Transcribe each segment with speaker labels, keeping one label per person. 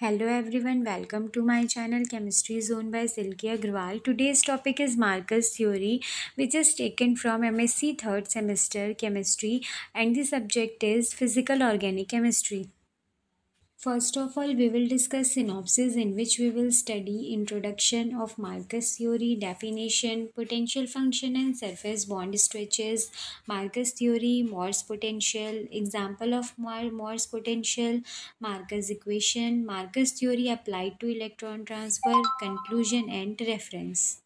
Speaker 1: Hello everyone, welcome to my channel Chemistry Zone by Silky Agrawal. Today's topic is Marcus theory which is taken from MSc 3rd semester chemistry and the subject is physical organic chemistry. First of all, we will discuss synopsis in which we will study introduction of Marcus theory, definition, potential function and surface bond stretches, Marcus theory, Morse potential, example of Morse potential, Marcus equation, Marcus theory applied to electron transfer, conclusion and reference.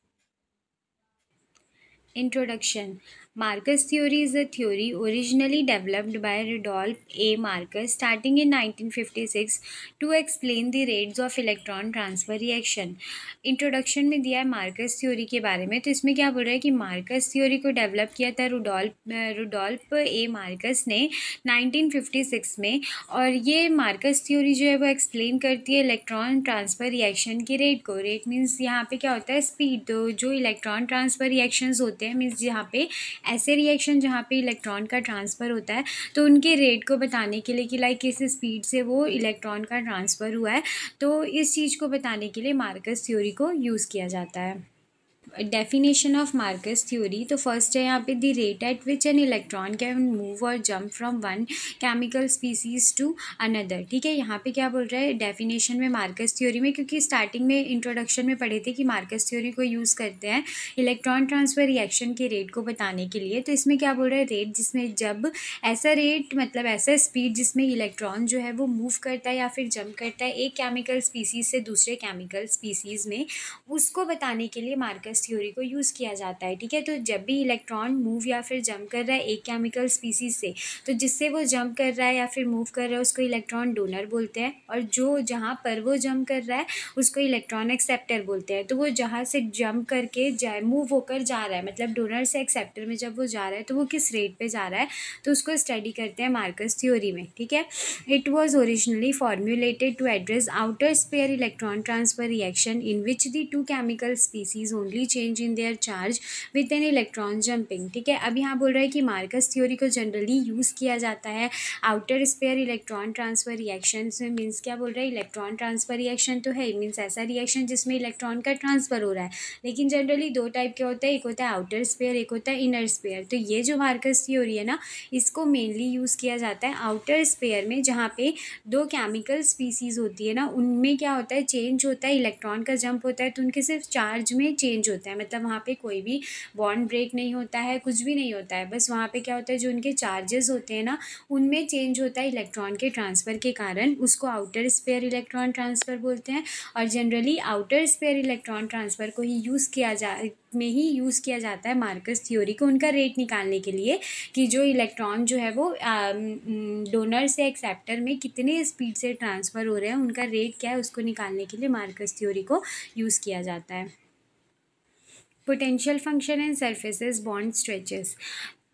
Speaker 1: Introduction Marcus theory is a theory originally developed by Rudolf A. Marcus starting in 1956 to explain the rates of electron transfer reaction introduction में दिया है Marcus theory के बारे में तो इसमें क्या बोल रहा है कि मार्कस थ्योरी को डेवलप किया था रुडोल्फ रुडोल्फ ए मार्कस ने 1956 में और ये मार्कस थ्योरी जो है वो एक्सप्लेन करती है इलेक्ट्रॉन ट्रांसफ़र रिएक्शन की रेट को रेट मीन्स यहाँ पे क्या होता है स्पीड तो जो इलेक्ट्रॉन ट्रांसफ़र रिएक्शन होते हैं मीन्स यहाँ पे ऐसे रिएक्शन जहाँ पे इलेक्ट्रॉन का ट्रांसफ़र होता है तो उनके रेट को बताने के लिए कि लाइक किस स्पीड से वो इलेक्ट्रॉन का ट्रांसफ़र हुआ है तो इस चीज़ को बताने के लिए मार्कस थ्योरी को यूज़ किया जाता है डेफिनेशन ऑफ मार्कस थ्योरी तो फर्स्ट है यहाँ पे the rate at which an electron can move और jump from one chemical species to another ठीक है यहाँ पे क्या बोल रहा है डेफिनेशन में मार्कस थ्योरी में क्योंकि स्टार्टिंग में इंट्रोडक्शन में पढ़े थे कि मार्कस थ्योरी को यूज़ करते हैं इलेक्ट्रॉन ट्रांसफ़र रिएक्शन के रेट को बताने के लिए तो इसमें क्या बोल रहा है रेट जिसमें जब ऐसा रेट मतलब ऐसा स्पीड जिसमें इलेक्ट्रॉन जो है वो मूव करता है या फिर जंप करता है एक केमिकल स्पीसीज से दूसरे केमिकल स्पीसीज़ में उसको बताने के लिए मार्कस रिवर्स थ्योरी को यूज़ किया जाता है ठीक है तो जब भी इलेक्ट्रॉन मूव या फिर जंप कर रहा है एक केमिकल स्पीसीज से तो जिससे वो जंप कर रहा है या फिर मूव कर रहा है उसको इलेक्ट्रॉन डोनर बोलते हैं और जो जहाँ पर वो जंप कर रहा है उसको इलेक्ट्रॉन एक्सेप्टर बोलते हैं तो वो जहाँ से जंप करके जाए मूव होकर जा रहा है मतलब डोनर से एक्सेप्टर में जब वो जा रहा है तो वो किस रेट पर जा रहा है तो उसको स्टडी करते हैं मार्कस थ्योरी में ठीक है it was originally formulated to address outer sphere electron transfer reaction in which the two chemical species only change in their charge with an electron jumping ठीक है अब यहाँ बोल रहा है कि मार्कस थ्योरी को जनरली यूज़ किया जाता है outer sphere electron transfer reaction में मीन्स क्या बोल रहा है इलेक्ट्रॉन ट्रांसफ़र रिएक्शन तो है मीन्स ऐसा रिएक्शन जिसमें इलेक्ट्रॉन का ट्रांसफ़र हो रहा है लेकिन जनरली दो टाइप के होता है एक होता है आउटर स्पेयर एक होता है इनर स्पेयर तो ये जो मार्कस थ्योरी है ना इसको मेनली यूज़ किया जाता है आउटर स्पेयर में जहाँ पे दो केमिकल स्पीसीज़ होती है ना उनमें क्या होता है चेंज होता है इलेक्ट्रॉन का जंप होता है तो उनके सिर्फ चार्ज में चेंज होता है होता है मतलब वहाँ पे कोई भी बॉन्ड ब्रेक नहीं होता है कुछ भी नहीं होता है बस वहाँ पे क्या होता है जो उनके चार्जेस होते हैं ना उनमें चेंज होता है इलेक्ट्रॉन के ट्रांसफ़र के कारण उसको आउटर स्पेयर इलेक्ट्रॉन ट्रांसफ़र बोलते हैं और generally outer sphere electron transfer को ही यूज़ किया जा में ही यूज़ किया जाता है मार्कस थ्योरी को उनका रेट निकालने के लिए कि जो इलेक्ट्रॉन जो है वो डोनर um, mm, से एक्सेप्टर में कितने स्पीड से ट्रांसफ़र हो रहे हैं उनका रेट क्या है उसको निकालने के लिए मार्कस थ्योरी को यूज़ किया जाता है potential function and surfaces bond stretches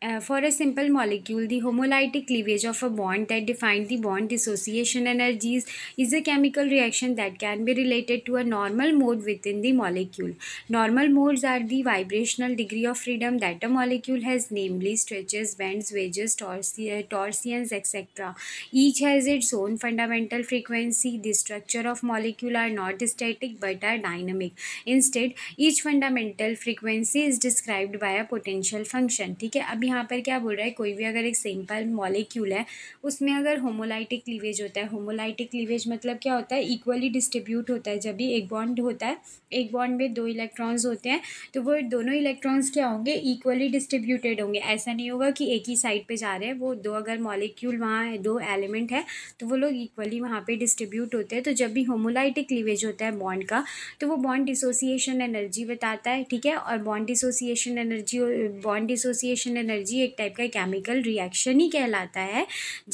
Speaker 1: uh, for a simple molecule, the homolytic cleavage of a bond that defined the bond dissociation energies is a chemical reaction that can be related to a normal mode within the molecule. Normal modes are the vibrational degree of freedom that a molecule has, namely stretches, bends, wedges, uh, torsions, etc. Each has its own fundamental frequency. The structure of molecule are not static but are dynamic. Instead, each fundamental frequency is described by a potential function. Okay, यहाँ पर क्या बोल रहा है कोई भी अगर एक सिंपल मॉलिक्यूल है उसमें अगर होमोलाइटिक क्लीवेज होता है होमोलाइटिक क्लीवेज मतलब क्या होता है इक्वली डिस्ट्रीब्यूट होता है जब भी एक बॉन्ड होता है एक बॉन्ड में दो इलेक्ट्रॉन्स होते हैं तो वो दोनों इलेक्ट्रॉन्स क्या होंगे इक्वली डिस्ट्रीब्यूटेड होंगे ऐसा नहीं होगा कि एक ही साइड पर जा रहे हैं वो दो अगर मॉलिक्यूल वहाँ दो एलिमेंट है तो वो लोग इक्वली वहाँ पर डिस्ट्रीब्यूट होते हैं तो जब भी होमोलाइटिक क्लीवेज होता है बॉन्ड का तो वो बॉन्ड डिसोसिएशन एनर्जी बताता है ठीक है और bond dissociation energy bond dissociation energy energy एक टाइप का केमिकल रिएक्शन ही कहलाता है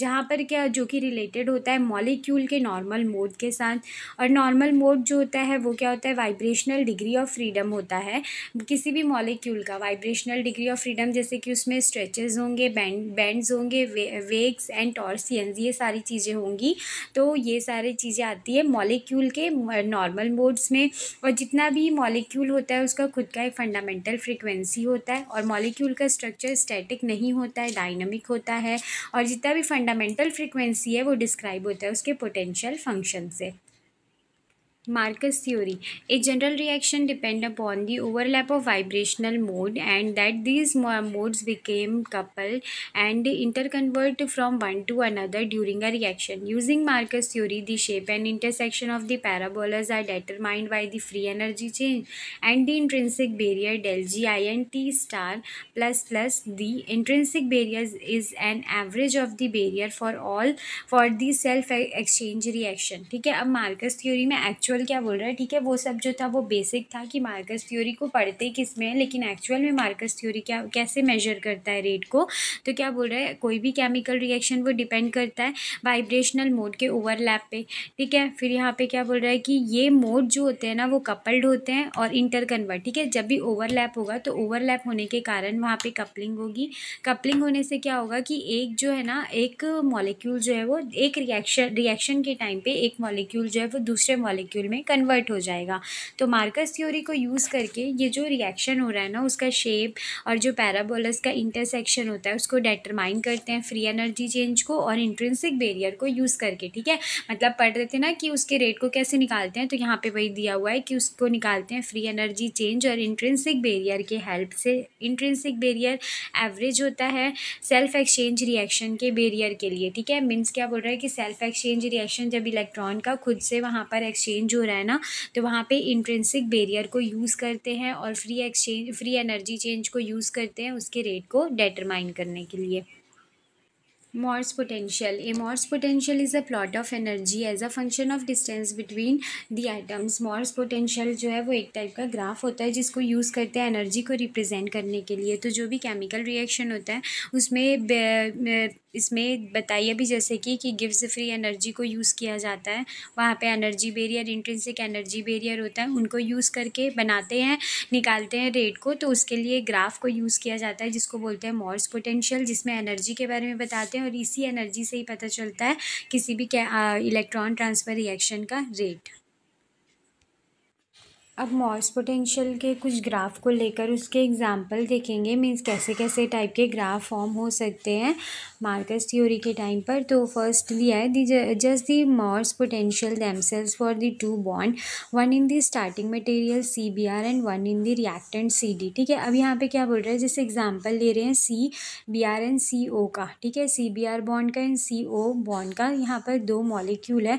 Speaker 1: जहाँ पर क्या जो कि रिलेटेड होता है मॉलिक्यूल के नॉर्मल मोड के साथ और नॉर्मल मोड जो होता है वो क्या होता है वाइब्रेशनल डिग्री ऑफ फ्रीडम होता है किसी भी मॉलिक्यूल का वाइब्रेशनल डिग्री ऑफ फ्रीडम जैसे कि उसमें स्ट्रेचेज होंगे बैंड बैंड्स होंगे वे, एंड टॉर्सियंस ये सारी चीज़ें होंगी तो ये सारी चीज़ें आती है मॉलिक्यूल के नॉर्मल मोड्स में और जितना भी मॉलिक्यूल होता है उसका खुद का एक फंडामेंटल फ्रिक्वेंसी होता है और मॉलिक्यूल का स्ट्रक्चर स्टैटिक नहीं होता है डायनामिक होता है और जितना भी फंडामेंटल फ्रिक्वेंसी है वो डिस्क्राइब होता है उसके पोटेंशियल फंक्शन से Marcus theory. A general reaction depend upon the overlap of vibrational mode and that these modes became coupled and interconvert from one to another during a reaction. Using Marcus theory, the shape and intersection of the parabolas are determined by the free energy change and the intrinsic barrier del G I and T star plus plus the intrinsic barrier is an average of the barrier for all for the self exchange reaction. Okay, है Marcus theory, theory actually actual क्या बोल रहा है ठीक है वो सब जो था वो बेसिक था कि मार्कस थ्योरी को पढ़ते किस में है लेकिन एक्चुअल में मार्कस थ्योरी क्या कैसे मेजर करता है रेट को तो क्या बोल रहा है कोई भी केमिकल रिएक्शन वो डिपेंड करता है वाइब्रेशनल मोड के ओवरलैप पे ठीक है फिर यहाँ पे क्या बोल रहा है कि ये मोड जो होते हैं ना वो कपल्ड होते हैं और इंटरकन्वर्ट ठीक है जब भी ओवरलैप होगा तो ओवरलैप होने के कारण वहाँ पे कपलिंग होगी कपलिंग होने से क्या होगा कि एक जो है ना एक मॉलिक्यूल जो है वो एक रिएक्शन रिएक्शन के टाइम पे एक मॉलिक्यूल जो है वो दूसरे मॉलिक्यूल मॉलिक्यूल में कन्वर्ट हो जाएगा तो मार्कस थ्योरी को यूज़ करके ये जो रिएक्शन हो रहा है ना उसका शेप और जो पैराबोलस का इंटरसेक्शन होता है उसको डेटरमाइन करते हैं फ्री एनर्जी चेंज को और इंट्रेंसिक बेरियर को यूज़ करके ठीक है मतलब पढ़ रहे थे ना कि उसके रेट को कैसे निकालते हैं तो यहाँ पर वही दिया हुआ है कि उसको निकालते हैं फ्री एनर्जी चेंज और इंट्रेंसिक बेरियर के हेल्प से इंट्रेंसिक बेरियर एवरेज होता है सेल्फ एक्सचेंज रिएक्शन के बेरियर के लिए ठीक है मीन्स क्या बोल रहा है कि सेल्फ एक्सचेंज रिएक्शन जब इलेक्ट्रॉन का खुद से वहाँ पर एक्सचेंज एक्सचेंज हो रहा है ना तो वहाँ पे इंट्रेंसिक बेरियर को यूज़ करते हैं और free exchange free energy change को यूज़ करते हैं उसके रेट को डेटरमाइन करने के लिए Morse potential a Morse potential is a plot of energy as a function of distance between the atoms Morse potential जो है वो एक टाइप का ग्राफ होता है जिसको यूज़ करते हैं एनर्जी को रिप्रेजेंट करने के लिए तो जो भी केमिकल रिएक्शन होता है उसमें इसमें बताइए भी जैसे कि कि गिव्स फ्री एनर्जी को यूज़ किया जाता है वहाँ पे energy barrier intrinsic energy barrier होता है उनको यूज़ करके बनाते हैं निकालते हैं रेट को तो उसके लिए ग्राफ को यूज़ किया जाता है जिसको बोलते हैं मॉर्स पोटेंशियल जिसमें एनर्जी के बारे में बताते हैं और इसी एनर्जी से ही पता चलता है किसी भी इलेक्ट्रॉन ट्रांसफ़र रिएक्शन का रेट अब मॉस पोटेंशियल के कुछ ग्राफ को लेकर उसके एग्जाम्पल देखेंगे मीन्स कैसे कैसे टाइप के ग्राफ फॉर्म हो सकते हैं मार्कस थ्योरी के टाइम पर तो फर्स्ट लिया है the just the Morse potential themselves for the two bond one in the starting material C B R and one in the reactant C D ठीक है अब यहाँ पे क्या बोल रहे हैं जैसे एग्जाम्पल ले रहे हैं C B R and C O का ठीक है सी बी आर बॉन्ड का एंड सी ओ बॉन्ड का यहाँ पर दो मॉलिक्यूल है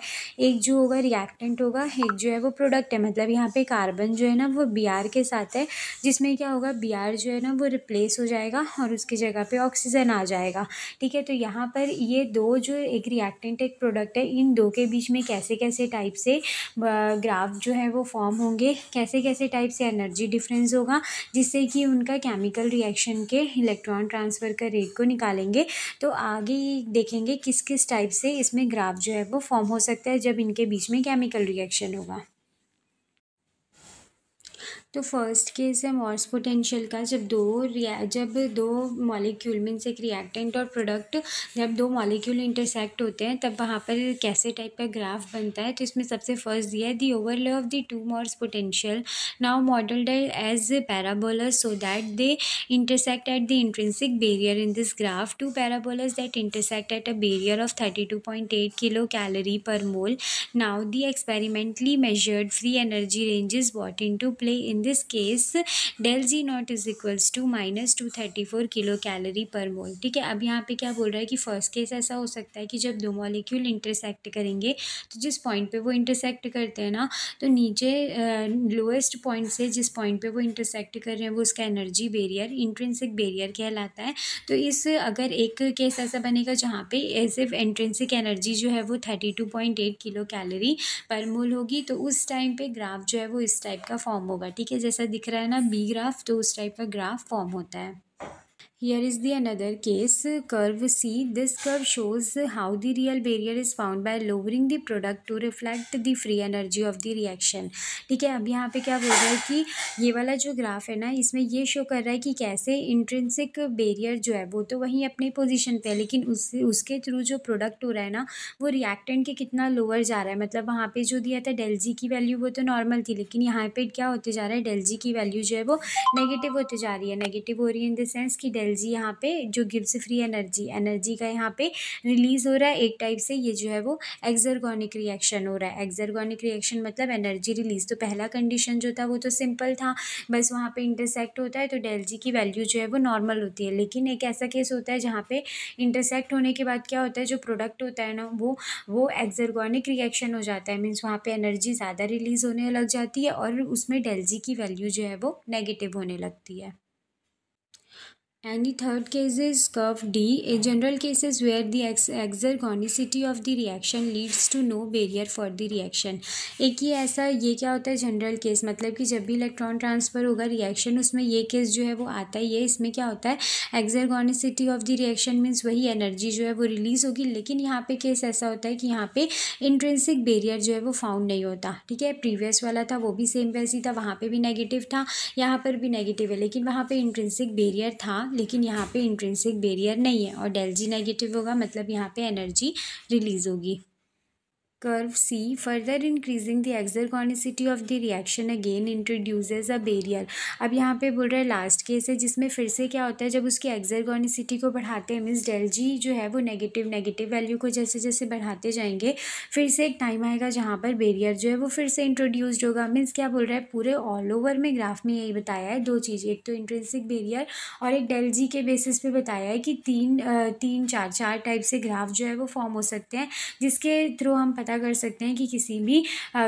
Speaker 1: एक जो होगा रिएक्टेंट होगा एक जो है वो प्रोडक्ट है मतलब यहाँ पे कार्बन कार्बन जो है ना वो बी आर के साथ है जिसमें क्या होगा बी आर जो है ना वो रिप्लेस हो जाएगा और उसकी जगह पे ऑक्सीजन आ जाएगा ठीक है तो यहाँ पर ये दो जो एक रिएक्टेंट एक प्रोडक्ट है इन दो के बीच में कैसे कैसे टाइप से ग्राफ जो है वो फॉर्म होंगे कैसे कैसे टाइप से एनर्जी डिफरेंस होगा जिससे कि उनका केमिकल रिएक्शन के इलेक्ट्रॉन ट्रांसफ़र का रेट को निकालेंगे तो आगे देखेंगे किस किस टाइप से इसमें ग्राफ जो है वो फॉर्म हो सकता है जब इनके बीच में केमिकल रिएक्शन होगा तो फर्स्ट केस है मॉर्स पोटेंशियल का जब दो जब दो मॉलिक्यूल मीन्स एक रिएक्टेंट और प्रोडक्ट जब दो मॉलिक्यूल इंटरसेक्ट होते हैं तब वहाँ पर कैसे टाइप का ग्राफ बनता है तो इसमें सबसे फर्स्ट दिया है the overlay of the two Morse potential now modelled as parabolas so that they intersect at the intrinsic barrier in this graph two parabolas that intersect at a barrier of thirty two point eight kilo calorie per mole now the experimentally measured free energy range is what in to play in this case del G naught is equals to minus two thirty four kilo calorie per मोल ठीक है अब यहाँ पे क्या बोल रहा है कि फर्स्ट केस ऐसा हो सकता है कि जब दो मॉलिक्यूल इंटरसेक्ट करेंगे तो जिस पॉइंट पे वो इंटरसेक्ट करते हैं ना तो नीचे लोएस्ट पॉइंट से जिस पॉइंट पे वो इंटरसेक्ट कर रहे हैं वो उसका एनर्जी बेरियर इंट्रेंसिक बेरियर कहलाता है तो इस अगर एक केस ऐसा बनेगा जहाँ पे सिर्फ इंट्रेंसिक एनर्जी जो है वो thirty two point eight kilo calorie per mole होगी तो उस टाइम पे ग्राफ जो है वो इस टाइप का फॉर्म होगा ठीक है के जैसा दिख रहा है ना बी ग्राफ तो उस टाइप का ग्राफ फॉर्म होता है Here is the another case curve C. This curve shows how the real barrier is found by lowering the product to reflect the free energy of the reaction. ठीक है अब यहाँ पे क्या बोल रहा है कि ये वाला जो ग्राफ है ना इसमें ये शो कर रहा है कि कैसे इंट्रेंसिक बेरियर जो है वो तो वहीं अपने पोजिशन पे है लेकिन उस उसके थ्रू जो प्रोडक्ट हो रहा है ना वो रिएक्टेंट के कितना लोअर जा रहा है मतलब वहाँ पे जो दिया था डेल जी की वैल्यू वो तो नॉर्मल थी लेकिन यहाँ पे क्या होते जा रहा है डेल जी की वैल्यू जो है वो नेगेटिव होते जा रही है नेगेटिव हो रही है इन द सेंस कि डेल एनर्जी यहाँ पे जो गिव्स फ्री एनर्जी एनर्जी का यहाँ पे रिलीज़ हो रहा है एक टाइप से ये जो है वो एक्जरगोनिक रिएक्शन हो रहा है एक्जरगोनिक रिएक्शन मतलब एनर्जी रिलीज़ तो पहला कंडीशन जो था वो तो सिंपल था बस वहाँ पे इंटरसेक्ट होता है तो डेल जी की वैल्यू जो है वो नॉर्मल होती है लेकिन एक ऐसा केस होता है जहाँ पे इंटरसेक्ट होने के बाद क्या होता है जो प्रोडक्ट होता है ना वो वो एक्जरगोनिक रिएक्शन हो जाता है मीन्स वहाँ पर एनर्जी ज़्यादा रिलीज़ होने लग जाती है और उसमें डेल जी की वैल्यू जो है वो नेगेटिव होने लगती है And the third case is curve D, a general case is where the exergonicity of the reaction leads to no barrier for the reaction. एक ये ऐसा ये क्या होता है जनरल केस मतलब कि जब भी इलेक्ट्रॉन ट्रांसफ़र होगा रिएक्शन उसमें ये केस जो है वो आता ही है इसमें क्या होता है exergonicity of the reaction means वही एनर्जी जो है वो रिलीज़ होगी लेकिन यहाँ पे केस ऐसा होता है कि यहाँ पे इंट्रेंसिक बेरियर जो है वो फाउंड नहीं होता ठीक है प्रीवियस वाला था वो भी सेम वैसी था वहाँ पर भी नेगेटिव था यहाँ पर भी नेगेटिव है लेकिन वहाँ पर इंट्रेंसिक बेरियर था लेकिन यहाँ पे इंट्रेंसिक बेरियर नहीं है और डेल जी नेगेटिव होगा मतलब यहाँ पे एनर्जी रिलीज़ होगी Curve C further increasing the exergonicity of the reaction again introduces a barrier अब यहाँ पे बोल रहा है लास्ट केस है जिसमें फिर से क्या होता है जब उसकी एक्सरगोनिसिटी को बढ़ाते हैं मीन्स डेल जी जो है वो नेगेटिव नेगेटिव वैल्यू को जैसे जैसे बढ़ाते जाएंगे फिर से एक टाइम आएगा जहाँ पर बेरियर जो है वो फिर से इंट्रोड्यूस्ड होगा मीन्स क्या बोल रहा है पूरे ऑल ओवर में ग्राफ में यही बताया है दो चीज़ एक तो इंट्रेंसिक बेरियर और एक डेल जी के बेसिस पे बताया है कि तीन तीन चार चार टाइप से ग्राफ जो है वो फॉर्म हो सकते हैं जिसके थ्रू हम पता पता कर सकते हैं कि किसी भी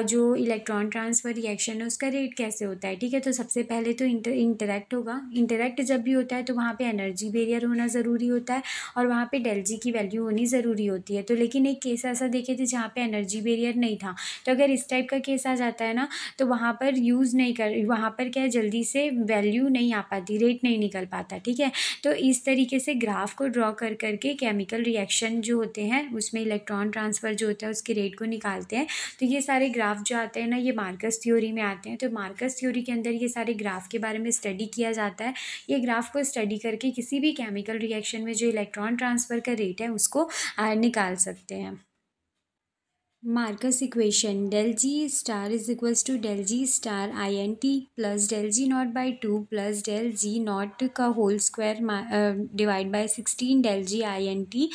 Speaker 1: जो इलेक्ट्रॉन ट्रांसफ़र रिएक्शन है उसका रेट कैसे होता है ठीक है तो सबसे पहले तो इंटर इंटरेक्ट होगा इंटरेक्ट जब भी होता है तो वहाँ पे एनर्जी बेरियर होना ज़रूरी होता है और वहाँ पे डेल जी की वैल्यू होनी ज़रूरी होती है तो लेकिन एक केस ऐसा देखे थे जहाँ पर एनर्जी बेरियर नहीं था तो अगर इस टाइप का केस आ जाता है ना तो वहाँ पर यूज़ नहीं कर वहाँ पर क्या है जल्दी से वैल्यू नहीं आ पाती रेट नहीं निकल पाता ठीक है तो इस तरीके से ग्राफ को ड्रॉ कर करके केमिकल रिएक्शन जो होते हैं उसमें इलेक्ट्रॉन ट्रांसफ़र जो होता है उसके रेट रेट को निकालते हैं तो ये सारे ग्राफ जो आते हैं ना ये मार्कस थ्योरी में आते हैं तो मार्कस थ्योरी के अंदर ये सारे ग्राफ के बारे में स्टडी किया जाता है ये ग्राफ को स्टडी करके किसी भी केमिकल रिएक्शन में जो इलेक्ट्रॉन ट्रांसफ़र का रेट है उसको निकाल सकते हैं Marcus equation del G star is equals to del G star I N T plus del G naught by two plus del G naught का whole square divide by sixteen del G I N T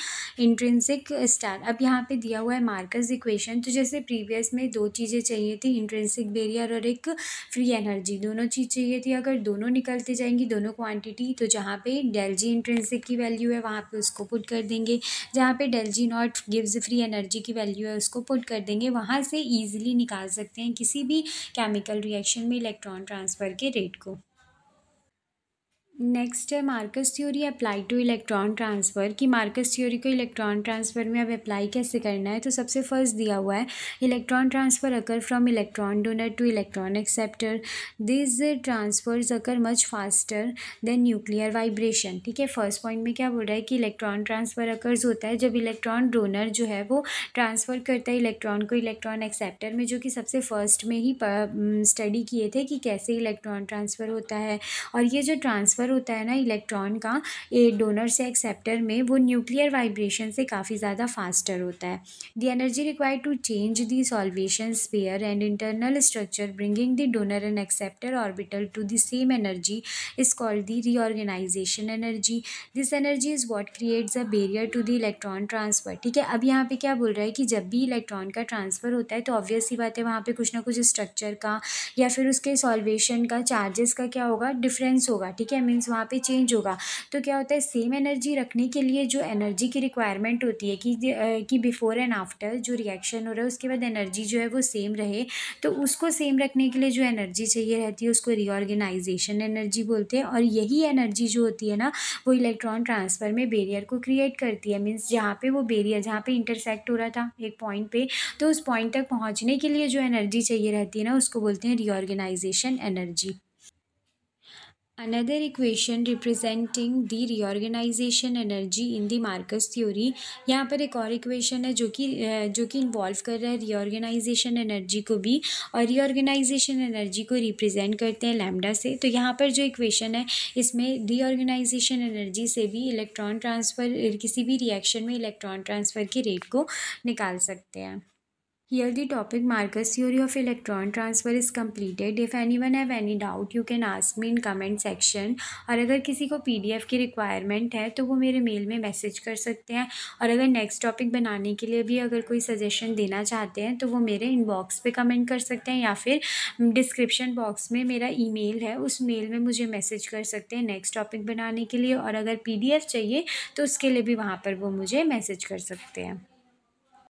Speaker 1: intrinsic star अब यहाँ पे दिया हुआ है Marcus equation तो जैसे previous में दो चीज़ें चाहिए थी इंट्रेंसिक बेरियर और एक फ्री एनर्जी दोनों चीज़ चाहिए थी अगर दोनों निकलते जाएंगी दोनों क्वान्टिटी तो जहाँ पे डेल जी इंट्रेंसिक की वैल्यू है वहाँ पे उसको पुट कर देंगे जहाँ पे डेल जी नॉट गिव्स फ्री एनर्जी की वैल्यू है उसको पुट कोट कर देंगे वहाँ से ईज़िली निकाल सकते हैं किसी भी केमिकल रिएक्शन में इलेक्ट्रॉन ट्रांसफ़र के रेट को नेक्स्ट है Marcus theory apply to electron transfer कि मार्कस थ्योरी को इलेक्ट्रॉन ट्रांसफ़र में अब अप्लाई कैसे करना है तो सबसे फर्स्ट दिया हुआ है electron transfer occur from electron donor to electron acceptor this transfers occur much faster than nuclear vibration ठीक है फर्स्ट पॉइंट में क्या बोल रहा है कि इलेक्ट्रॉन ट्रांसफ़र अकर्स होता है जब इलेक्ट्रॉन डोनर जो है वो ट्रांसफ़र करता है इलेक्ट्रॉन को इलेक्ट्रॉन एक्सेप्टर में जो कि सबसे फर्स्ट में ही स्टडी किए थे कि कैसे इलेक्ट्रॉन ट्रांसफ़र होता है और ये जो ट्रांसफ़र ट्रांसफ़र होता है ना इलेक्ट्रॉन का ए डोनर से एक्सेप्टर में वो न्यूक्लियर वाइब्रेशन से काफ़ी ज़्यादा फास्टर होता है the energy required to change the solvation sphere and internal structure bringing the donor and acceptor orbital to the same energy is called the reorganisation energy this energy is what creates a barrier to the electron transfer ठीक है अब यहाँ पे क्या बोल रहा है कि जब भी इलेक्ट्रॉन का ट्रांसफ़र होता है तो ऑब्वियस ही बात है वहाँ पे कुछ ना कुछ स्ट्रक्चर का या फिर उसके सॉल्वेशन का चार्जेस का क्या होगा डिफरेंस होगा ठीक है मीन डिफरेंस वहाँ पे चेंज होगा तो क्या होता है सेम एनर्जी रखने के लिए जो एनर्जी की रिक्वायरमेंट होती है कि कि बिफ़ोर एंड आफ्टर जो रिएक्शन हो रहा है उसके बाद एनर्जी जो है वो सेम रहे तो उसको सेम रखने के लिए जो एनर्जी चाहिए रहती है उसको रीऑर्गेनाइजेशन एनर्जी बोलते हैं और यही एनर्जी जो होती है ना वो इलेक्ट्रॉन ट्रांसफ़र में बेरियर को क्रिएट करती है मीन्स जहाँ पर वो बेरियर जहाँ पर इंटरसेक्ट हो रहा था एक पॉइंट पे तो उस पॉइंट तक पहुँचने के लिए जो एनर्जी चाहिए रहती है ना उसको बोलते हैं reorganisation energy Another equation representing the reorganization energy in the Marcus theory यहाँ पर एक और equation है जो कि जो कि involve कर रहा है reorganization energy को भी और reorganization energy को represent करते हैं lambda से तो यहाँ पर जो equation है इसमें reorganization energy से भी electron transfer किसी भी reaction में electron transfer की rate को निकाल सकते हैं Here the topic Marcus theory of electron transfer is completed. If anyone have any doubt you can ask me in comment section. और अगर किसी को डी एफ़ की रिक्वायरमेंट है तो वो मेरे मेल में मैसेज कर सकते हैं और अगर नेक्स्ट टॉपिक बनाने के लिए भी अगर कोई सजेशन देना चाहते हैं तो वो मेरे इनबॉक्स पर कमेंट कर सकते हैं या फिर डिस्क्रिप्शन बॉक्स में मेरा ई मेल है उस मेल में मुझे मैसेज कर सकते हैं नेक्स्ट टॉपिक बनाने के लिए और अगर पी डी एफ़ चाहिए तो उसके लिए भी वहाँ पर वो मुझे मैसेज कर सकते हैं